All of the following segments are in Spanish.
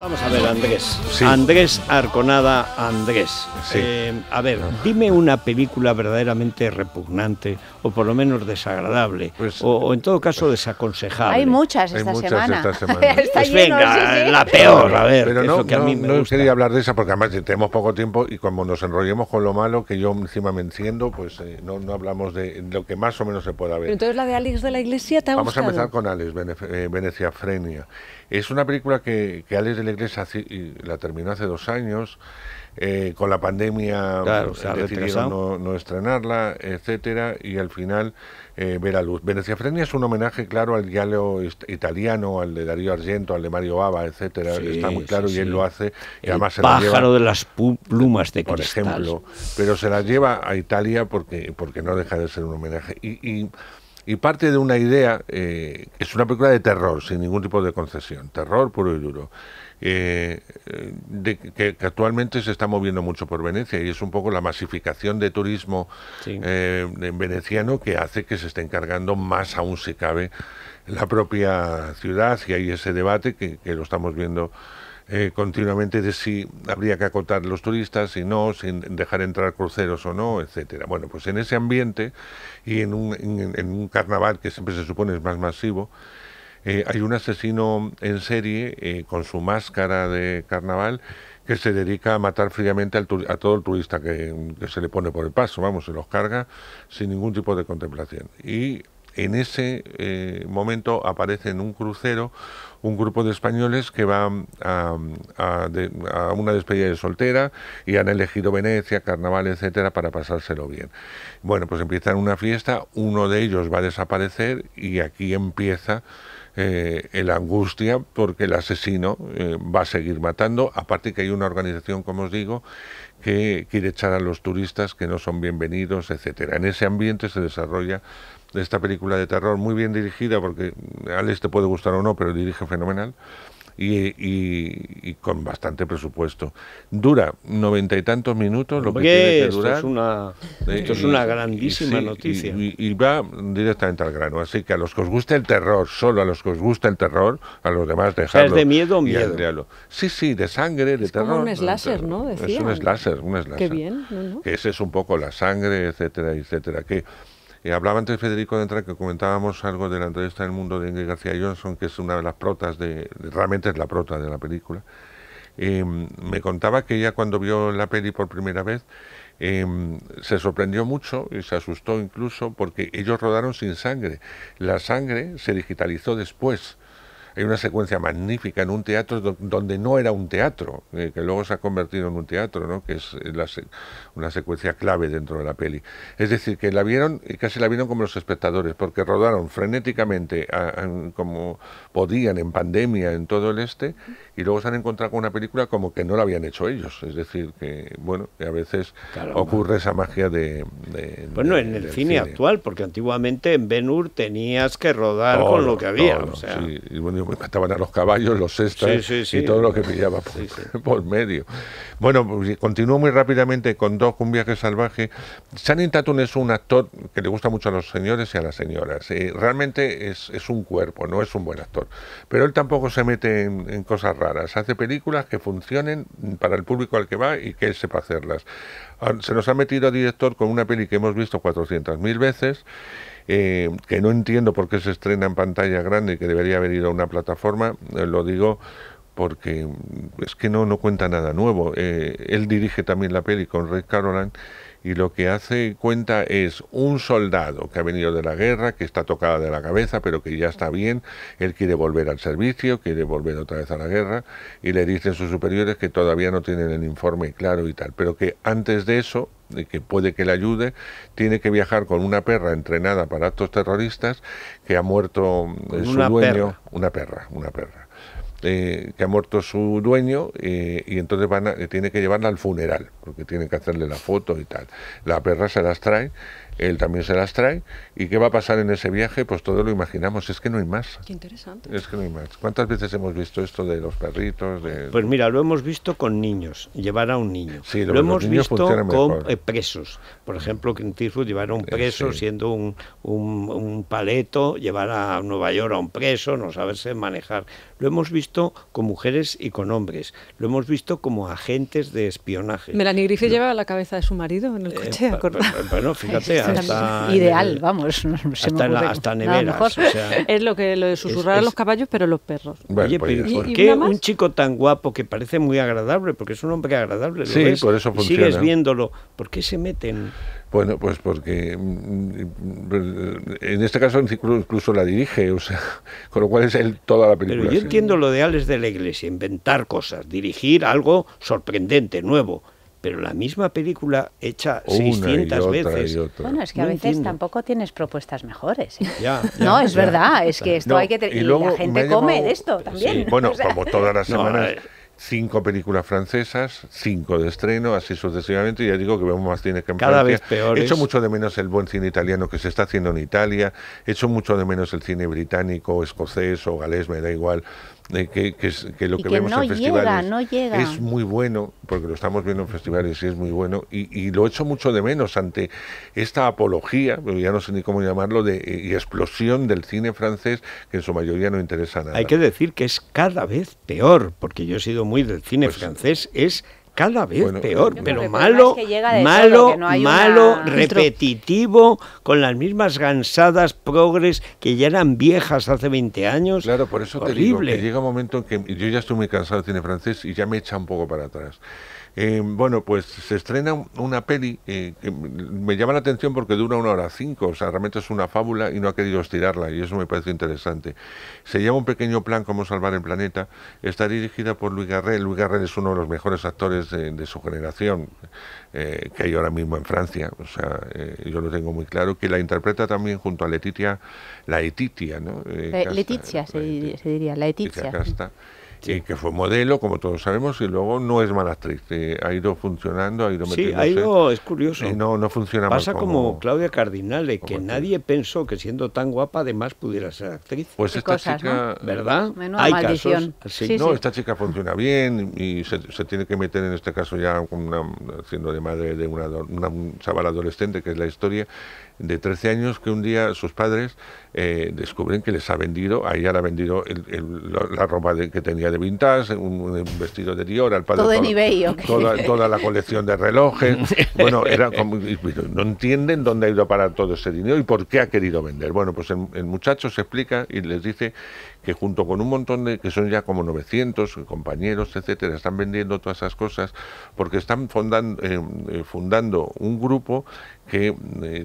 Vamos a ver, Andrés. Andrés Arconada, Andrés. Eh, a ver, dime una película verdaderamente repugnante, o por lo menos desagradable, pues, o, en todo caso desaconsejable. Hay muchas esta hay semana. Pues venga, la peor, a ver. Pero no, no, me no hablar de esa porque además tenemos poco tiempo y como nos enrollemos con lo malo, que yo encima me enciendo, pues eh, no, hablamos de lo que más o menos se pueda ver. entonces la de Alex de la Iglesia te Vamos a empezar con Alex, eh, Veneciafrenia. Es una película que, que Alex de la y la terminó hace dos años, eh, con la pandemia no, estrenarla, etcétera, y al final eh, ver a luz. Veneciafrenia es un homenaje, claro, al diálogo italiano, al de Darío Argento, al de Mario Bava etcétera, está muy claro, y él lo hace. Y El además pájaro de las plumas de por ejemplo, pero se la lleva a Italia porque, porque no deja de ser un homenaje. y, parte de una idea, eh, es una película de terror, sin ningún tipo de concesión, terror puro y duro. Eh, eh, que, actualmente se está moviendo mucho por Venecia y es un poco la masificación de turismo eh, veneciano que hace que se esté encargando más aún si cabe la propia ciudad y hay ese debate que, lo estamos viendo continuamente de si habría que acotar los turistas, si no, sin dejar entrar cruceros o no, etcétera. Bueno, pues en ese ambiente y en un, en un carnaval que siempre se supone es más masivo, eh, hay un asesino en serie eh, con su máscara de carnaval que se dedica a matar fríamente a todo el turista que, se le pone por el paso, vamos, se los carga sin ningún tipo de contemplación. Y en ese eh, momento aparece en un crucero un grupo de españoles que van a, a, una despedida de soltera y han elegido Venecia, carnaval, etcétera, para pasárselo bien. Bueno, pues empiezan una fiesta, uno de ellos va a desaparecer y aquí empieza eh, el angustia porque el asesino eh, va a seguir matando, aparte que hay una organización, como os digo, que quiere echar a los turistas que no son bienvenidos, etcétera. En ese ambiente se desarrolla esta película de terror muy bien dirigida, porque a Alex te puede gustar o no, pero dirige fenomenal y, con bastante presupuesto. Dura noventa y tantos minutos, lo que tiene que durar. Esto es una, es una grandísima noticia. Y, va directamente al grano. Así que a los que os guste el terror, solo a los que os gusta el terror, a los demás dejadlo. ¿Es de miedo miedo? Sí, sí, de sangre, de es terror. Como un slasher, ¿no? Es un slasher, un slasher. Que ese es un poco la sangre, etcétera, etcétera. Que eh, hablaba antes Federico de entrar que comentábamos algo de la entrevista del mundo de Ingrid García Johnson, que es una de las protas, de, realmente es la prota de la película. Em, me contaba que ella cuando vio la peli por primera vez em, se sorprendió mucho y se asustó incluso porque ellos rodaron sin sangre. La sangre se digitalizó después. Hay una secuencia magnífica en un teatro donde no era un teatro, eh, que luego se ha convertido en un teatro, ¿no? que es eh, una secuencia clave dentro de la peli. Es decir, que la vieron y eh, casi la vieron como los espectadores, porque rodaron frenéticamente como podían en pandemia en todo el este y luego se han encontrado con una película como que no la habían hecho ellos. Es decir, que bueno, a veces ocurre esa magia de... bueno, pues en el cine, actual, porque antiguamente en Ben tenías que rodar con lo que había. o sea. y bueno, me mataban a los caballos, los cestas y todo lo que pillaba por, medio. Bueno, continúo muy rápidamente con Doc, un viaje salvaje. Channing Tatum es un actor que le gusta mucho a los señores y a las señoras. Eh, realmente es, un cuerpo, no es un buen actor. Pero él tampoco se mete en, en cosas raras. Hace películas que funcionen para el público al que va y que él sepa hacerlas. Ah, se nos ha metido a director con una peli que hemos visto 400.000 veces eh, que no entiendo por qué se estrena en pantalla grande y que debería haber ido a una plataforma, eh, lo digo porque es que no, no cuenta nada nuevo. Eh, él dirige también la peli con Ray Caroline y lo que hace cuenta es un soldado que ha venido de la guerra, que está tocada de la cabeza, pero que ya está bien, él quiere volver al servicio, quiere volver otra vez a la guerra, y le dicen sus superiores que todavía no tienen el informe claro y tal, pero que antes de eso que puede que le ayude, tiene que viajar con una perra entrenada para actos terroristas que ha muerto eh, su dueño, una perra, una perra eh, que ha muerto su dueño eh, y entonces eh, tiene que llevarla al funeral, porque tiene que hacerle la foto y tal. La perra se las trae él también se las trae. ¿Y qué va a pasar en ese viaje? Pues todo lo imaginamos, es que no hay más. Qué interesante. Es que no hay más. ¿Cuántas veces hemos visto esto de los perritos? De... Pues mira, lo hemos visto con niños, llevar a un niño. lo, hemos visto con eh, presos. Por ejemplo, Clint Eastwood llevar a un eh, preso, siendo un, paleto, llevar a Nueva York a un preso, no saberse manejar. Lo hemos visto con mujeres y con hombres. Lo hemos visto como agentes de espionaje. Melanie Griffith llevaba la cabeza de su marido en el eh, coche, Bueno, fíjate, ideal, vamos. hasta, es lo que de susurrar a los caballos, pero los perros. Oye, pues ¿por qué un chico tan guapo que parece muy agradable? Porque es un hombre agradable. Sí, por eso sigues viéndolo. ¿Por qué se meten? Bueno, pues porque mm, en este caso incluso la dirige, o sea, con lo cual es él toda la película. Pero yo entiendo lo de es de la Iglesia, inventar cosas, dirigir algo sorprendente, nuevo pero la misma película hecha 600 veces. Bueno, es que a veces tampoco tienes propuestas mejores. ¿eh? no, es verdad, es que esto hay que... Y, la gente come de esto también. Sí. Bueno, como todas las semanas... Eh. cinco películas francesas, cinco de estreno, así sucesivamente. Ya digo que vemos más cine que en Cada vez peor. He hecho mucho de menos el buen cine italiano que se está haciendo en Italia. He hecho mucho de menos el cine británico, escocés o galés, me da igual de que, que, que, lo que, vemos no en festivales no llega. es muy bueno, porque lo estamos viendo en festivales y es muy bueno, y, y lo echo mucho de menos ante esta apología, ya no sé ni cómo llamarlo, de, eh, y explosión del cine francés que en su mayoría no interesa nada. Hay que decir que es cada vez peor, porque yo he sido muy del cine pues francés, es cada vez peor, pero malo, malo, malo, repetitivo, con las mismas gansadas progres que ya eran viejas hace 20 años. Claro, por eso terrible te que llega un momento en que yo ya estoy muy cansado de cine francés y ya me echa un poco para atrás. Eh, bueno, pues se estrena una peli eh, que me llama la atención porque dura una hora cinco, o sea, realmente es una fábula y no ha querido estirarla y eso me parece interesante. Se llama Un pequeño plan, cómo salvar el planeta. Está dirigida por Luis Garrel. Luis Garrel es uno de los mejores actores de, su generación eh, que hay ahora mismo en Francia, o sea, yo lo tengo muy claro, que la interpreta también junto a Letitia, la Etitia, ¿no? Letitia, se, diría, la Etitia que fue modelo, como todos sabemos, y luego no es mala actriz. Eh, ha ido funcionando, ha ido metiéndose. Sí, ha ido, es curioso. no, no funciona Pasa como, como, Claudia Cardinale, que nadie pensó que siendo tan guapa además pudiera ser actriz. Pues esta chica... ¿Verdad? Hay casos... no, esta chica funciona bien y se, tiene que meter en este caso ya una, siendo de madre de una, una, chaval adolescente, que es la historia, de 13 años que un día sus padres eh, descubren que les ha vendido, ahí ella le ha vendido la ropa que tenía de vintage, un, vestido de Dior, al padre todo, toda, la colección de relojes. bueno, era no entienden dónde ha ido a parar todo ese dinero y por qué ha querido vender. Bueno, pues el, muchacho se explica y les dice que junto con un montón de, que son ya como 900 compañeros, etcétera, están vendiendo todas esas cosas porque están fundando, eh, eh, fundando un grupo que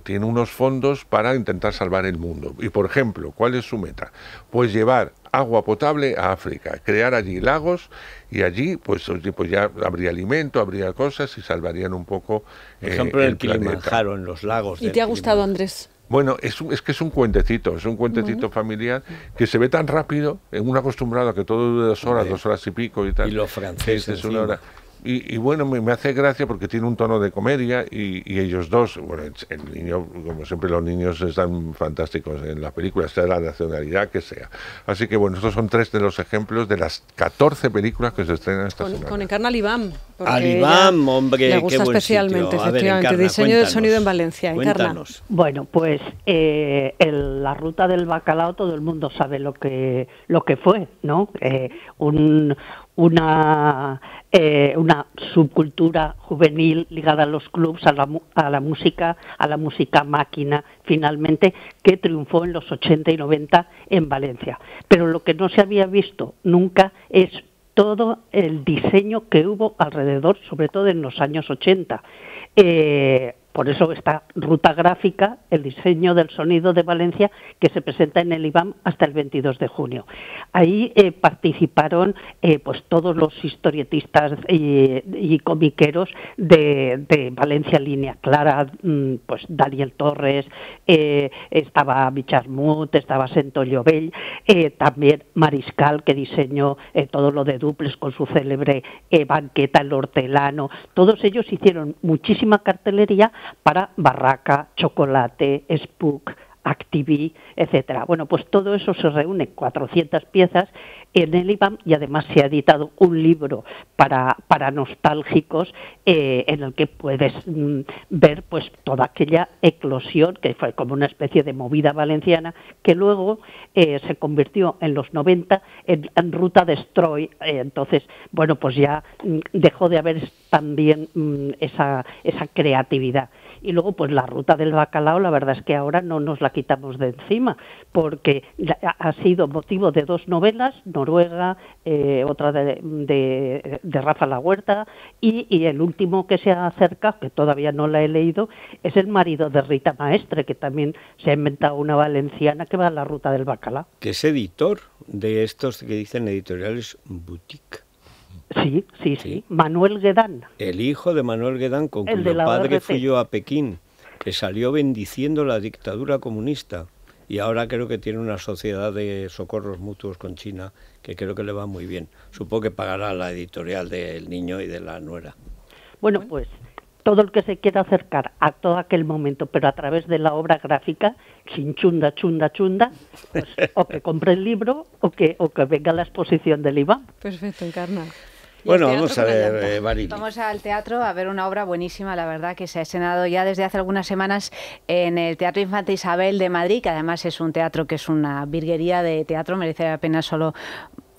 tiene unos fondos para intentar salvar el mundo. Y por ejemplo, ¿cuál es su meta? Pues llevar agua potable a África, crear allí lagos y allí pues, pues ya habría alimento, habría cosas y salvarían un poco Por eh, ejemplo, el, Kilimanjaro, en los lagos. ¿Y te ha gustado, Andrés? Bueno, es, que es un cuentecito, es un cuentecito familiar que se ve tan rápido, en eh, un acostumbrado a que todo dure dos horas, dos horas y pico y tal. Y los franceses. Es una hora. Y, bueno, me, hace gracia porque tiene un tono de comedia y, ellos dos, bueno, el, niño, como siempre los niños están fantásticos en las películas, sea la nacionalidad que sea. Así que bueno, estos son tres de los ejemplos de las 14 películas que se estrenan esta con, semana. Con Encarna Libam, porque hombre, me gusta qué especialmente, sitio. efectivamente. diseño de sonido en Valencia, Encarna. Bueno, pues eh, la ruta del bacalao todo el mundo sabe lo que lo que fue, ¿no? Eh, una, eh, una subcultura juvenil ligada a los clubs, a la, a la música, a la música máquina, finalmente, que triunfó en los 80 y 90 en Valencia. Pero lo que no se había visto nunca es todo el diseño que hubo alrededor, sobre todo en los años 80. Por eso esta ruta gráfica, el diseño del sonido de Valencia, que se presenta en el IBAM hasta el 22 de junio. Ahí eh, participaron eh, pues todos los historietistas eh, y, comiqueros de, Valencia Línea Clara, mm, pues Daniel Torres, estaba Mut, estaba Sento también Mariscal, que diseñó todo lo de duples con su célebre banqueta, el hortelano. Todos ellos hicieron muchísima cartelería para barraca, chocolate, spook, Activi, etcétera. Bueno, pues todo eso se reúne, 400 piezas en el IBAM y además se ha editado un libro para, para nostálgicos eh, en el que puedes mm, ver pues toda aquella eclosión que fue como una especie de movida valenciana que luego eh, se convirtió en los 90 en, ruta destroy. Eh, entonces, bueno, pues ya mm, dejó de haber también mm, esa, esa creatividad. Y luego, pues la ruta del bacalao, la verdad es que ahora no nos la quitamos de encima, porque ha sido motivo de dos novelas, Noruega, eh, otra de, de, Rafa La Huerta, y, y el último que se acerca, que todavía no la he leído, es el marido de Rita Maestre, que también se ha inventado una valenciana que va a la ruta del bacalao. Que es editor de estos que dicen editoriales boutique. Sí, sí, sí, Manuel Guedán. El hijo de Manuel Guedán, con el cuyo padre fui yo a Pekín, que salió bendiciendo la dictadura comunista. Y ahora creo que tiene una sociedad de socorros mutuos con China que creo que le va muy bien. Supongo que pagará la editorial del niño y de la nuera. Bueno, pues todo el que se quiera acercar a todo aquel momento, pero a través de la obra gráfica, sin chunda, chunda, chunda, pues, o que compre el libro o que, o que venga a la exposición del IVA. Perfecto, Encarna. Bueno, vamos a ver, eh, Vamos al teatro a ver una obra buenísima, la verdad, que se ha estrenado ya desde hace algunas semanas en el Teatro Infante Isabel de Madrid, que además es un teatro que es una virguería de teatro, merece apenas solo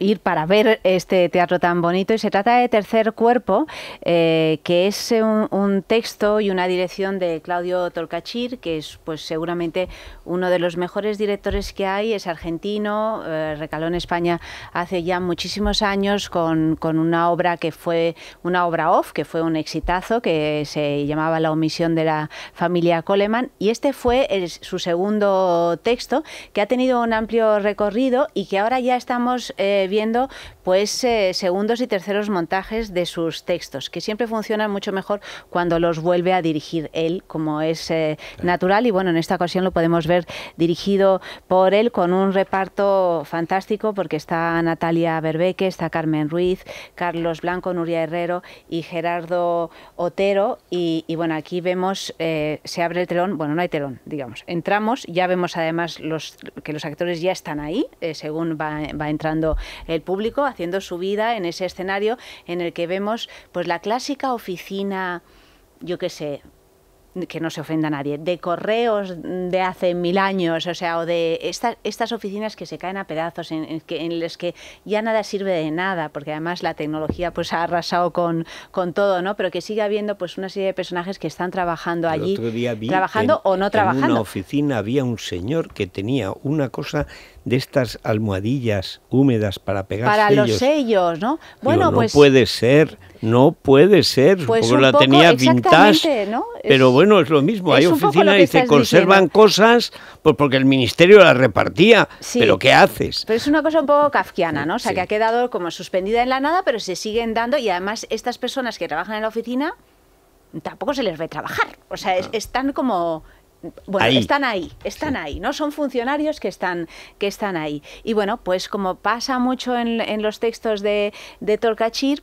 ir para ver este teatro tan bonito. Y se trata de Tercer Cuerpo, eh, que es un, texto y una dirección de Claudio Tolcachir, que es pues seguramente uno de los mejores directores que hay, es argentino, eh, recaló en España hace ya muchísimos años con, una obra que fue una obra off, que fue un exitazo, que se llamaba La omisión de la familia Coleman. Y este fue su segundo texto, que ha tenido un amplio recorrido y que ahora ya estamos eh, viendo, pues eh, segundos y terceros montajes de sus textos, que siempre funcionan mucho mejor cuando los vuelve a dirigir él, como es eh, natural. Y bueno, en esta ocasión lo podemos ver dirigido por él con un reparto fantástico, porque está Natalia Berbeque, está Carmen Ruiz, Carlos Blanco, Nuria Herrero y Gerardo Otero. Y, bueno, aquí vemos, eh, se abre el telón, bueno, no hay telón, digamos. Entramos, ya vemos además los, que los actores ya están ahí, según va entrando el público haciendo su vida en ese escenario en el que vemos pues la clásica oficina, yo qué sé, que no se ofenda a nadie, de correos de hace mil años, o sea, o de estas oficinas que se caen a pedazos, en, las que ya nada sirve de nada, porque además la tecnología pues ha arrasado con, con todo, ¿no? Pero que sigue habiendo pues una serie de personajes que están trabajando allí, trabajando o no trabajando. En una oficina había un señor que tenía una cosa de estas almohadillas húmedas para pegar para los sellos, ¿no? Bueno, no pues puede ser, no puede ser, pues la tenía pero bueno, es lo mismo. Hay oficinas que se conservan cosas, pues porque el ministerio las repartía. pero ¿qué haces? Pero es una cosa un poco kafkiana, ¿no? O sea, que ha quedado como suspendida en la nada, pero se siguen dando y además estas personas que trabajan en la oficina tampoco se les ve trabajar. O sea, ah. están como bueno, están ahí, están ahí, ¿no? Son funcionarios que están, que están ahí. Y bueno, pues como pasa mucho en, los textos de, de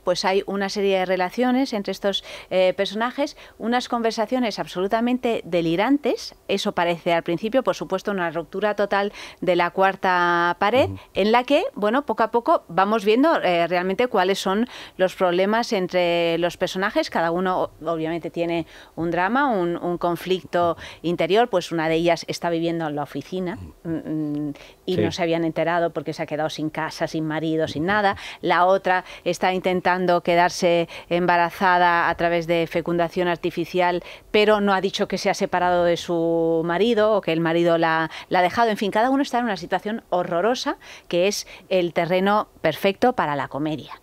pues hay una serie de relaciones entre estos eh, personajes, unas conversaciones absolutamente delirantes, eso parece al principio, por supuesto, una ruptura total de la cuarta pared, en la que, bueno, poco a poco vamos viendo eh, realmente cuáles son los problemas entre los personajes, cada uno obviamente tiene un drama, un, un conflicto interior, pues una de ellas está viviendo en la oficina mm, mm, y no se habían enterado porque se ha quedado sin casa, sin marido, sin nada. La otra está intentando quedarse embarazada a través de fecundación artificial, pero no ha dicho que se ha separado de su marido o que el marido la ha dejado. En fin, cada uno está en una situación horrorosa que es el terreno perfecto para la comedia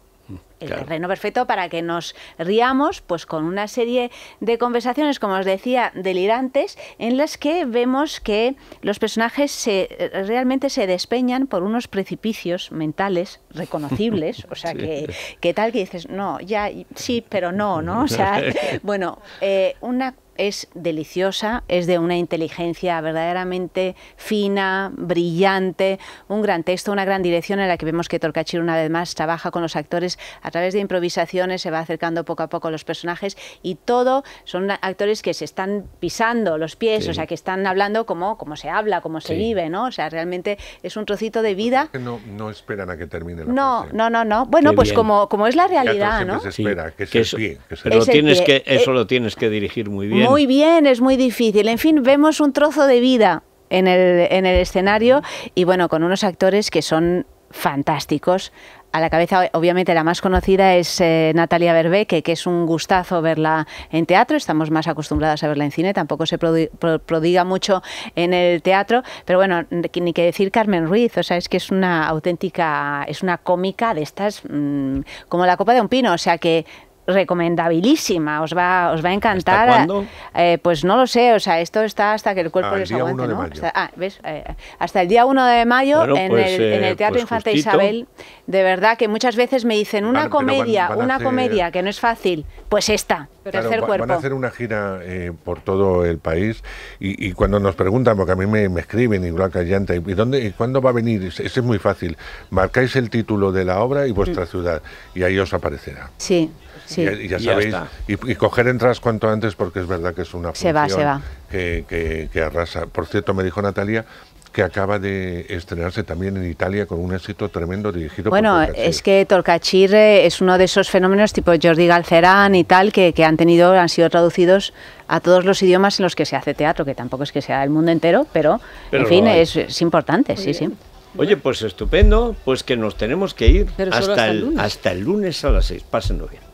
el terreno perfecto para que nos riamos pues con una serie de conversaciones, como os decía, delirantes, en las que vemos que los personajes se, eh, realmente se despeñan por unos precipicios mentales reconocibles, o sea, que, tal que dices, no, ya, sí, pero no, ¿no? O sea, bueno, eh, una es deliciosa, es de una inteligencia verdaderamente fina, brillante, un gran texto, una gran dirección en la que vemos que Torcachir una vez más trabaja con los actores a través de improvisaciones, se va acercando poco a poco los personajes y todo son actores que se están pisando los pies, o sea, que están hablando como, como se habla, como se vive, ¿no? O sea, realmente es un trocito de vida. No, no esperan a que termine la No, no, no, no. Bueno, pues como, como es la realidad, ¿no? que, se que, que tienes eso lo tienes que dirigir muy bien. Muy bien, es muy difícil. En fin, vemos un trozo de vida en el, en el escenario y bueno, con unos actores que son fantásticos. A la cabeza, obviamente, la más conocida es eh, Natalia Berbeque, que es un gustazo verla en teatro. Estamos más acostumbrados a verla en cine, tampoco se prodiga mucho en el teatro. Pero bueno, ni que decir Carmen Ruiz, o sea, es que es una auténtica, es una cómica de estas, mm, como la copa de un pino, o sea, que recomendabilísima, os va, os va a encantar. cuándo? Eh, eh, pues no lo sé, o sea, esto está hasta que el cuerpo ah, les aguante, ¿no? Hasta, ah, ¿ves? Eh, hasta el día 1 de mayo pues, en, el, Teatro pues Infante Isabel, de verdad que muchas veces me dicen una comedia, una comedia que no es fácil, pues esta, tercer cuerpo. Van a hacer una gira por todo el país y, cuando nos preguntan, porque a mí me, escriben y Blanca Llanta, ¿y dónde, y cuándo va a venir? Eso es muy fácil. Marcáis el título de la obra y vuestra mm. ciudad y ahí os aparecerá. Sí. Y, ya sabéis, y, coger entradas cuanto antes porque es verdad que es una Que, arrasa. Por cierto, me dijo Natalia que acaba de estrenarse también en Italia con un éxito tremendo dirigido bueno, por Bueno, es que Torcachirre es uno de esos fenómenos tipo Jordi Galcerán y tal que, han tenido, han sido traducidos a todos los idiomas en los que se hace teatro, que tampoco es que sea el mundo entero, pero, en fin, es, importante, sí, sí. Oye, pues estupendo, pues que nos tenemos que ir hasta, el, hasta el lunes a las seis. Pásenlo bien.